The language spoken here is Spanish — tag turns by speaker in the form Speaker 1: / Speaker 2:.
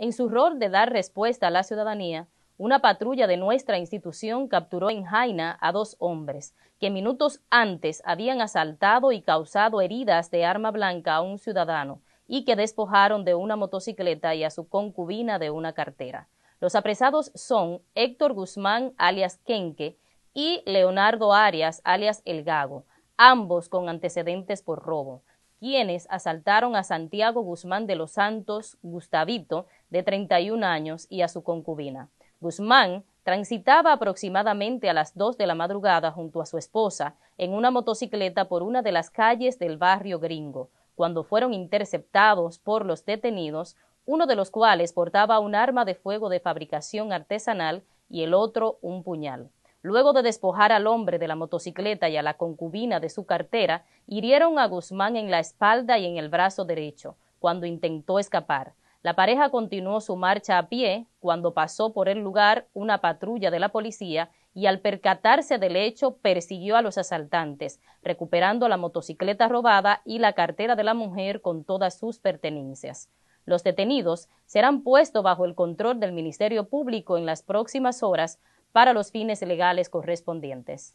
Speaker 1: En su rol de dar respuesta a la ciudadanía, una patrulla de nuestra institución capturó en Jaina a dos hombres que minutos antes habían asaltado y causado heridas de arma blanca a un ciudadano y que despojaron de una motocicleta y a su concubina de una cartera. Los apresados son Héctor Guzmán, alias Kenke, y Leonardo Arias, alias El Gago, ambos con antecedentes por robo quienes asaltaron a Santiago Guzmán de los Santos Gustavito, de 31 años, y a su concubina. Guzmán transitaba aproximadamente a las 2 de la madrugada junto a su esposa en una motocicleta por una de las calles del barrio gringo, cuando fueron interceptados por los detenidos, uno de los cuales portaba un arma de fuego de fabricación artesanal y el otro un puñal. Luego de despojar al hombre de la motocicleta y a la concubina de su cartera, hirieron a Guzmán en la espalda y en el brazo derecho, cuando intentó escapar. La pareja continuó su marcha a pie cuando pasó por el lugar una patrulla de la policía y al percatarse del hecho persiguió a los asaltantes, recuperando la motocicleta robada y la cartera de la mujer con todas sus pertenencias. Los detenidos serán puestos bajo el control del Ministerio Público en las próximas horas para los fines legales correspondientes.